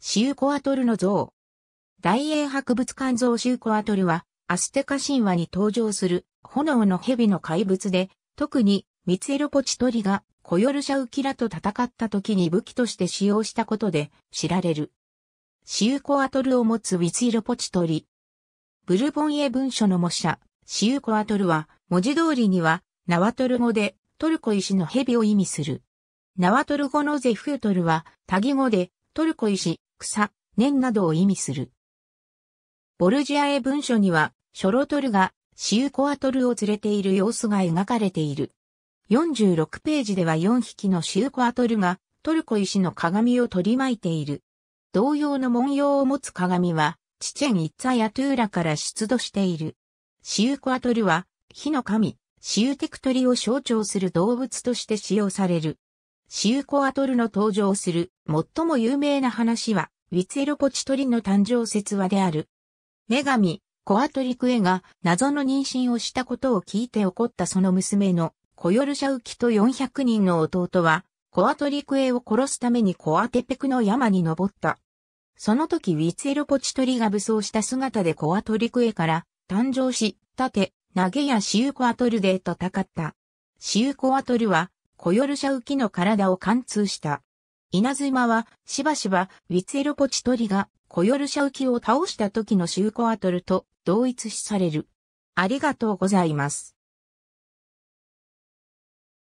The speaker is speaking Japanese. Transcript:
シューコアトルの像。大英博物館像シューコアトルは、アステカ神話に登場する炎の蛇の怪物で、特にミツエロポチトリがコヨルシャウキラと戦った時に武器として使用したことで知られる。シウコアトルを持つウィツエロポチトリ。ブルボンエ文書の模写、シウコアトルは文字通りにはナワトル語でトルコ石の蛇を意味する。ナワトル語のゼフートルはタギ語でトルコ石草、年などを意味する。ボルジアへ文書には、ショロトルがシウコアトルを連れている様子が描かれている。46ページでは4匹のシウコアトルがトルコ石の鏡を取り巻いている。同様の文様を持つ鏡は、チチェン・イッツァ・ヤトゥーラから出土している。シウコアトルは、火の神、シウテクトリを象徴する動物として使用される。シウコアトルの登場する最も有名な話は、ウィツエロポチトリの誕生説話である。女神、コアトリクエが謎の妊娠をしたことを聞いて怒ったその娘のコヨルシャウキと400人の弟は、コアトリクエを殺すためにコアテペクの山に登った。その時ウィツエロポチトリが武装した姿でコアトリクエから誕生し、盾、投げやシウコアトルで戦った。シウコアトルはコヨルシャウキの体を貫通した。稲妻は、しばしば、ウィツェロポチトリが、コヨルシャウキを倒した時のシューコアトルと同一視される。ありがとうございます。